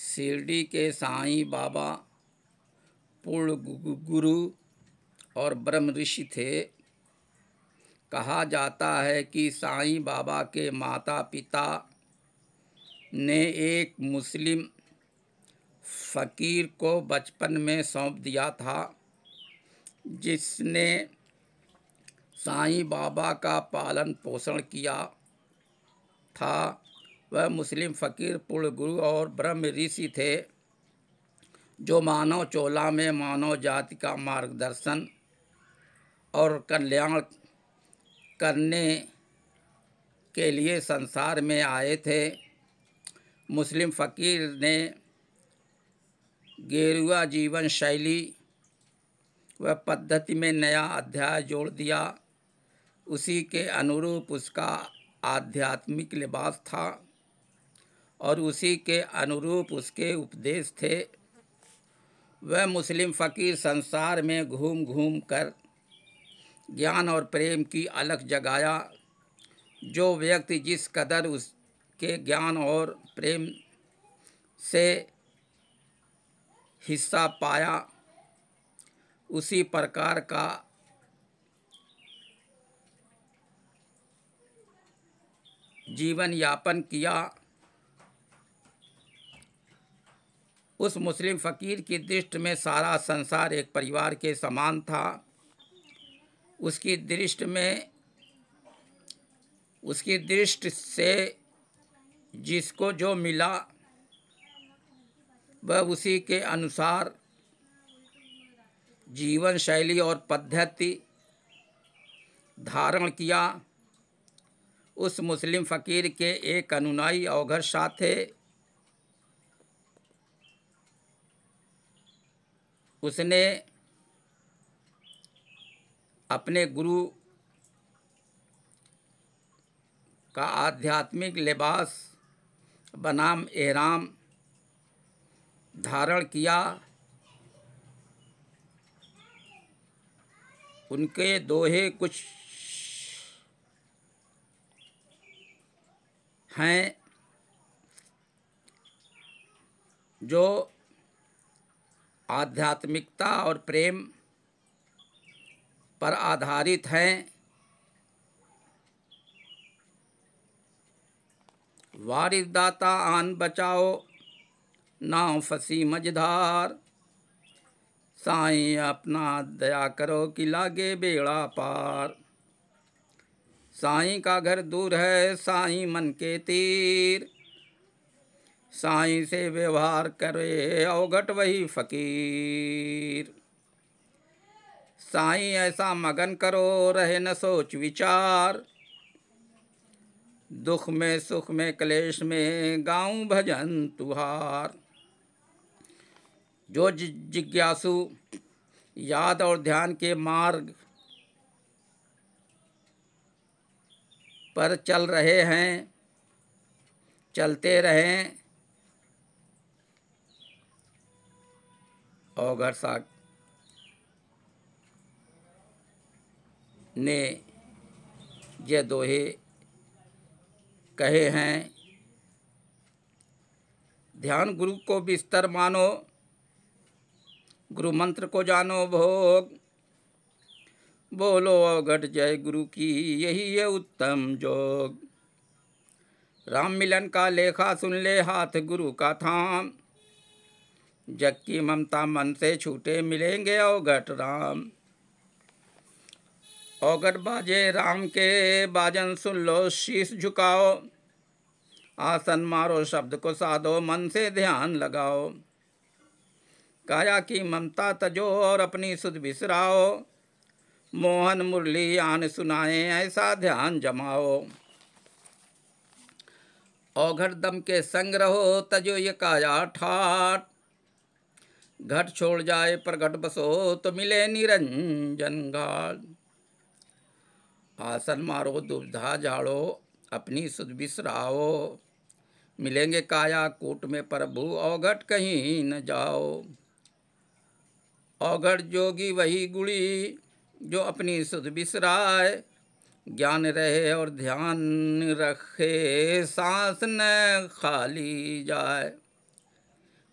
शिरडी के साईं बाबा पूर्ण गुरु और ब्रह्म ऋषि थे कहा जाता है कि साईं बाबा के माता पिता ने एक मुस्लिम फ़कीर को बचपन में सौंप दिया था जिसने साईं बाबा का पालन पोषण किया था वह मुस्लिम फ़कीर पूर्ण गुरु और ब्रह्म ऋषि थे जो मानव चोला में मानव जाति का मार्गदर्शन और कल्याण करने के लिए संसार में आए थे मुस्लिम फ़कीर ने गेरुआ जीवन शैली व पद्धति में नया अध्याय जोड़ दिया उसी के अनुरूप उसका आध्यात्मिक लिबास था और उसी के अनुरूप उसके उपदेश थे वह मुस्लिम फ़कीर संसार में घूम घूम कर ज्ञान और प्रेम की अलख जगाया जो व्यक्ति जिस कदर उसके ज्ञान और प्रेम से हिस्सा पाया उसी प्रकार का जीवन यापन किया उस मुस्लिम फ़कीर की दृष्टि में सारा संसार एक परिवार के समान था उसकी दृष्टि में उसकी दृष्टि से जिसको जो मिला वह उसी के अनुसार जीवन शैली और पद्धति धारण किया उस मुस्लिम फ़कीर के एक अनुनाई अवघर थे उसने अपने गुरु का आध्यात्मिक लिबास बनाम एहराम धारण किया उनके दोहे कुछ हैं जो आध्यात्मिकता और प्रेम पर आधारित हैं वारिदाता आन बचाओ नाव फसी मझधार साई अपना दया करो कि लागे बेड़ा पार साई का घर दूर है साई मन के तीर साई से व्यवहार करे अवघट वही फकीर साई ऐसा मगन करो रहे न सोच विचार दुख में सुख में क्लेश में गाऊं भजन तुहार जो जिज्ञासु याद और ध्यान के मार्ग पर चल रहे हैं चलते रहें घर साग ने ये दोहे कहे हैं ध्यान गुरु को बिस्तर मानो गुरु मंत्र को जानो भोग बोलो अवघट जय गुरु की यही है उत्तम जोग राम मिलन का लेखा सुन ले हाथ गुरु का थाम जबकि ममता मन से छूटे मिलेंगे अवगट राम अवगट बाजे राम के बाजन सुन लो शीश झुकाओ आसन मारो शब्द को साधो मन से ध्यान लगाओ काया की ममता तजो और अपनी सुध बिसराओ मोहन मुरली आन सुनाए ऐसा ध्यान जमाओ औघट दम के संग रहो तजो ये काया ठाट घट छोड़ जाए पर घट बसो तो मिले निरंजन गाल आसन मारो दुबधा झाड़ो अपनी सुध बिसराओ मिलेंगे काया कूट में प्रभु अवघट कहीं न जाओ औघट जोगी वही गुड़ी जो अपनी सुध बिसराए ज्ञान रहे और ध्यान रखे सांस न खाली जाए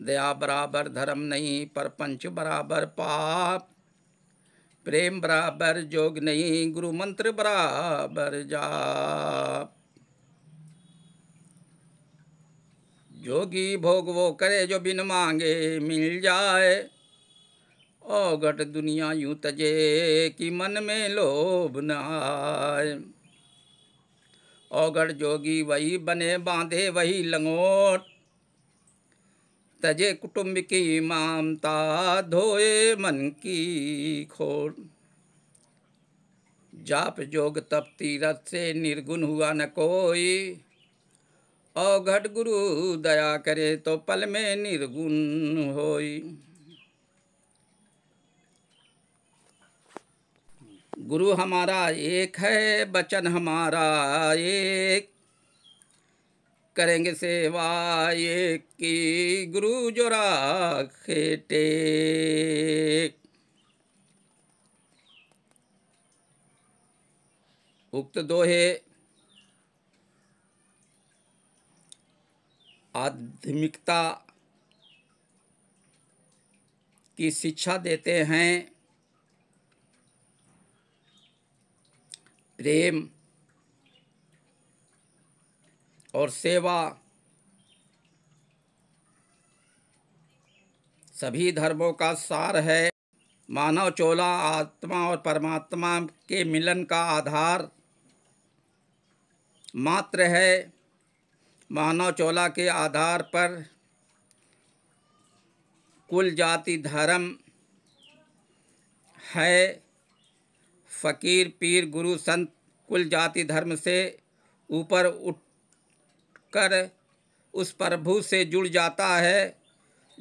दया बराबर धर्म नहीं परपंच बराबर पाप प्रेम बराबर जोग नहीं गुरु मंत्र बराबर जाप जोगी भोग वो करे जो बिन मांगे मिल जाए ओ घट दुनिया यूं तजे कि मन में लोभ न आए औगढ़ जोगी वही बने बांधे वही लंगोट तजे कुटुंब की मामता धोए मन की खोर जाप जोग तप तीरथ से निर्गुण हुआ न कोई और घट गुरु दया करे तो पल में निर्गुण होई गुरु हमारा एक है बचन हमारा एक करेंगे सेवा एक की गुरु जो राखे टेक उक्त दोहे आध्यात्मिकता की शिक्षा देते हैं प्रेम और सेवा सभी धर्मों का सार है मानव चोला आत्मा और परमात्मा के मिलन का आधार मात्र है मानव चोला के आधार पर कुल जाति धर्म है फ़कीर पीर गुरु संत कुल जाति धर्म से ऊपर उठ होकर उस प्रभु से जुड़ जाता है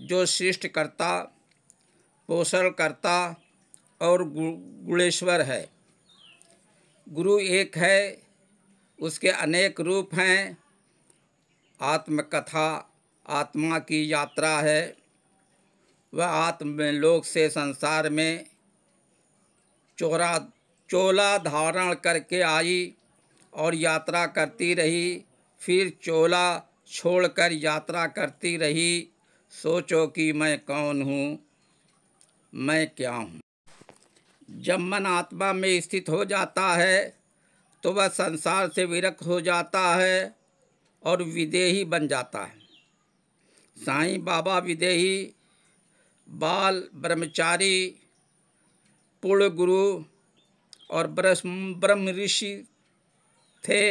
जो सृष्ट करता पोषण करता और गुणेश्वर है गुरु एक है उसके अनेक रूप हैं आत्मकथा आत्मा की यात्रा है वह आत्मलोक से संसार में चोरा चोला धारण करके आई और यात्रा करती रही फिर चोला छोड़कर यात्रा करती रही सोचो कि मैं कौन हूँ मैं क्या हूँ जब मन आत्मा में स्थित हो जाता है तो वह संसार से विरक्त हो जाता है और विदेही बन जाता है साईं बाबा विदेही बाल ब्रह्मचारी पूर्ण गुरु और ब्रह्म ऋषि थे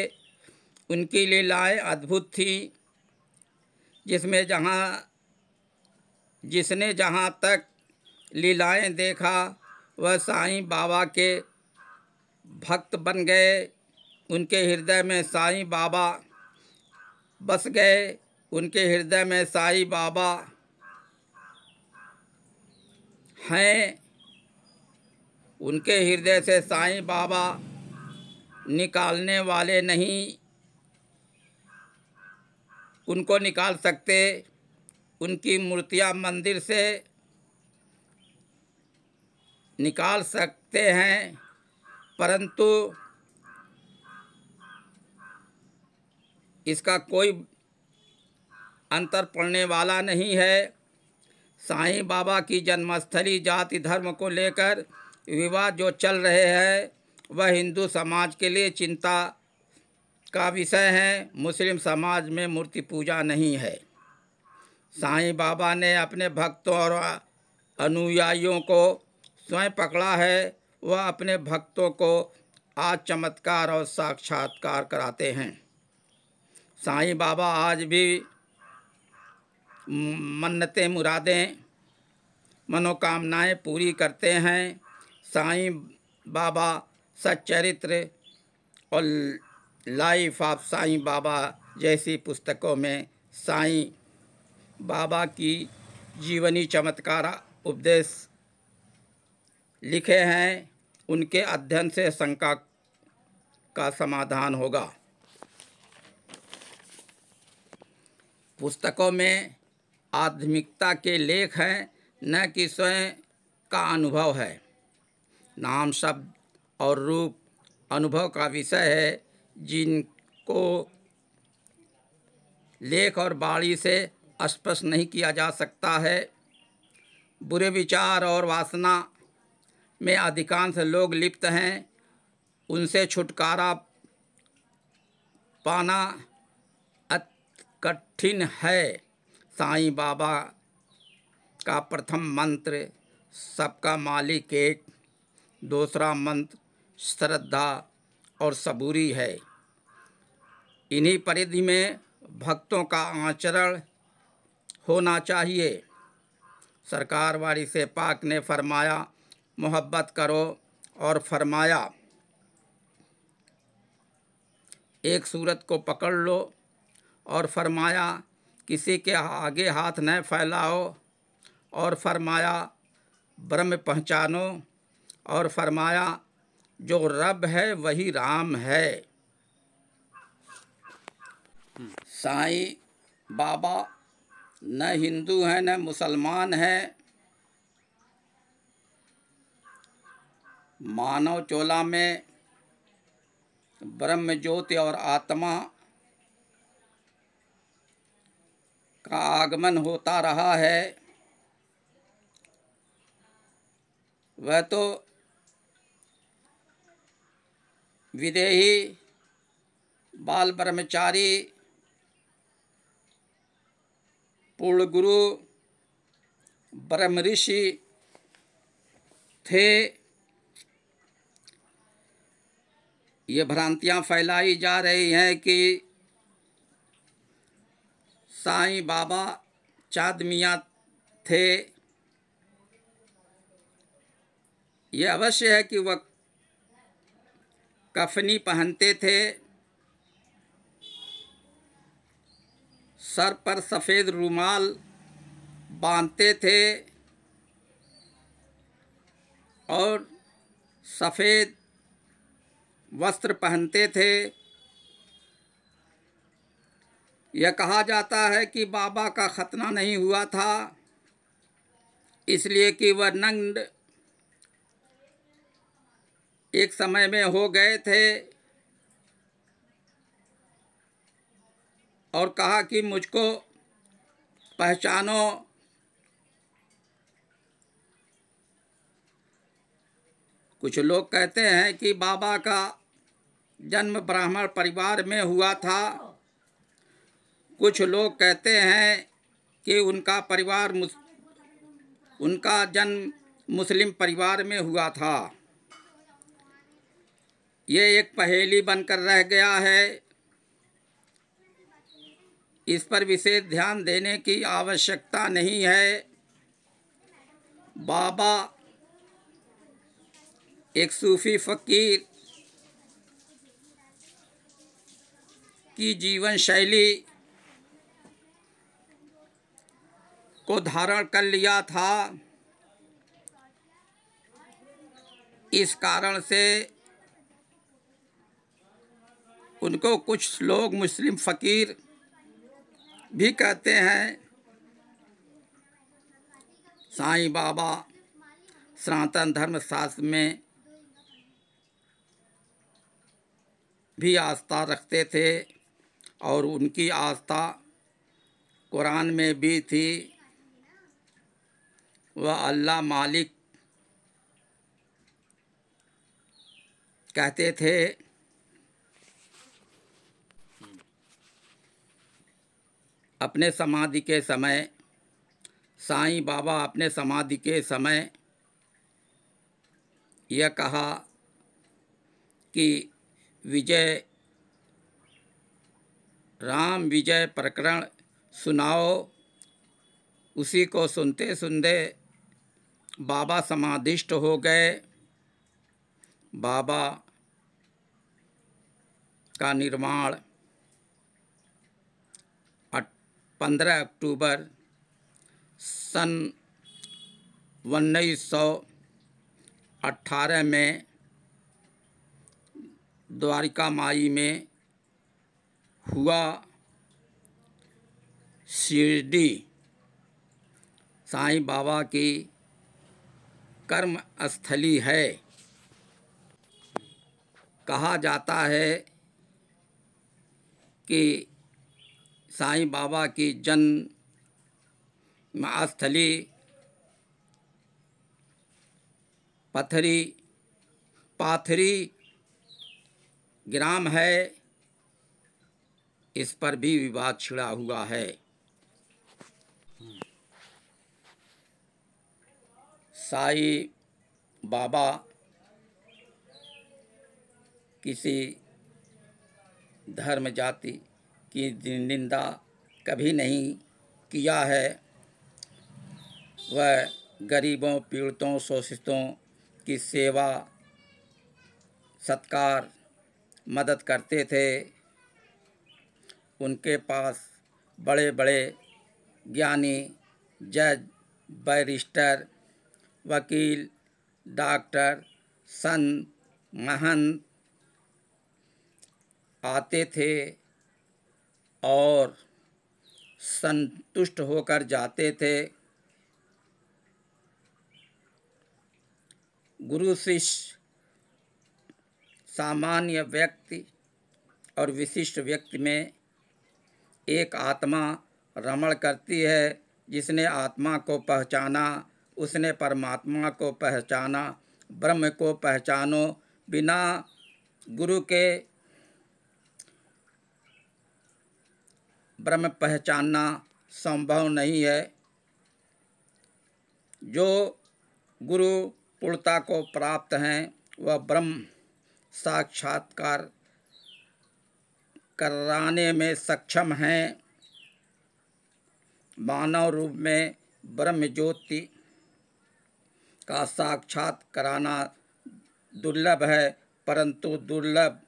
उनकी लीलाएँ अद्भुत थी जिसमें जहाँ जिसने जहाँ तक लीलाएं देखा वह साईं बाबा के भक्त बन गए उनके हृदय में साईं बाबा बस गए उनके हृदय में साईं बाबा हैं उनके हृदय से साईं बाबा निकालने वाले नहीं उनको निकाल सकते उनकी मूर्तियाँ मंदिर से निकाल सकते हैं परंतु इसका कोई अंतर पड़ने वाला नहीं है साईं बाबा की जन्मस्थली जाति धर्म को लेकर विवाद जो चल रहे हैं वह हिंदू समाज के लिए चिंता का विषय है मुस्लिम समाज में मूर्ति पूजा नहीं है साईं बाबा ने अपने भक्तों और अनुयायियों को स्वयं पकड़ा है वह अपने भक्तों को आज चमत्कार और साक्षात्कार कराते हैं साईं बाबा आज भी मन्नतें मुरादें मनोकामनाएं पूरी करते हैं साईं बाबा सच्चरित्र और लाइफ ऑफ साईं बाबा जैसी पुस्तकों में साईं बाबा की जीवनी चमत्कार उपदेश लिखे हैं उनके अध्ययन से शंका का समाधान होगा पुस्तकों में आध्यात्मिकता के लेख हैं न कि स्वयं का अनुभव है नाम शब्द और रूप अनुभव का विषय है जिनको लेख और बाड़ी से स्पष्ट नहीं किया जा सकता है बुरे विचार और वासना में अधिकांश लोग लिप्त हैं उनसे छुटकारा पाना कठिन है साईं बाबा का प्रथम मंत्र सबका मालिक एक दूसरा मंत्र श्रद्धा और सबूरी है इन्हीं परिधि में भक्तों का आचरण होना चाहिए सरकार वारी से पाक ने फरमाया मोहब्बत करो और फरमाया एक सूरत को पकड़ लो और फरमाया किसी के आगे हाथ न फैलाओ और फरमाया ब्रह्म पहचानो और फरमाया जो रब है वही राम है साईं बाबा न हिंदू है न मुसलमान है मानव चोला में ब्रह्म ज्योति और आत्मा का आगमन होता रहा है वह तो विदेही बाल ब्रह्मचारी पूर्ण गुरु ब्रह्म ऋषि थे ये भ्रांतियां फैलाई जा रही हैं कि साई बाबा चाँद मियाँ थे ये अवश्य है कि वह कफनी पहनते थे सर पर सफ़ेद रुमाल बांधते थे और सफ़ेद वस्त्र पहनते थे यह कहा जाता है कि बाबा का खतना नहीं हुआ था इसलिए कि वह नंग एक समय में हो गए थे और कहा कि मुझको पहचानो कुछ लोग कहते हैं कि बाबा का जन्म ब्राह्मण परिवार में हुआ था कुछ लोग कहते हैं कि उनका परिवार उनका जन्म मुस्लिम परिवार में हुआ था ये एक पहेली बनकर रह गया है इस पर विशेष ध्यान देने की आवश्यकता नहीं है बाबा एक सूफी फकीर की जीवन शैली को धारण कर लिया था इस कारण से उनको कुछ लोग मुस्लिम फ़कीर भी कहते हैं साईं बाबा सनातन धर्म शास्त्र में भी आस्था रखते थे और उनकी आस्था कुरान में भी थी वह अल्लाह मालिक कहते थे अपने समाधि के समय साई बाबा अपने समाधि के समय यह कहा कि विजय राम विजय प्रकरण सुनाओ उसी को सुनते सुनते बाबा समाधिष्ट हो गए बाबा का निर्माण पंद्रह अक्टूबर सन उन्नीस सौ अट्ठारह में द्वारिका माई में हुआ शिरडी साईं बाबा की कर्म स्थली है कहा जाता है कि साईं बाबा की जन्म स्थली पथरी पाथरी ग्राम है इस पर भी विवाद छिड़ा हुआ है साई बाबा किसी धर्म जाति की निंदा कभी नहीं किया है वह गरीबों पीड़ितों शोषितों की सेवा सत्कार मदद करते थे उनके पास बड़े बड़े ज्ञानी जज बैरिस्टर वकील डॉक्टर संत महंत आते थे और संतुष्ट होकर जाते थे गुरु शिष्य सामान्य व्यक्ति और विशिष्ट व्यक्ति में एक आत्मा रमण करती है जिसने आत्मा को पहचाना उसने परमात्मा को पहचाना ब्रह्म को पहचानो बिना गुरु के ब्रह्म पहचानना संभव नहीं है जो गुरु पूर्णता को प्राप्त हैं वह ब्रह्म साक्षात्कार कराने में सक्षम हैं मानव रूप में ब्रह्म ज्योति का साक्षात कराना दुर्लभ है परंतु दुर्लभ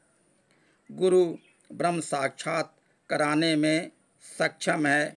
गुरु ब्रह्म साक्षात कराने में सक्षम है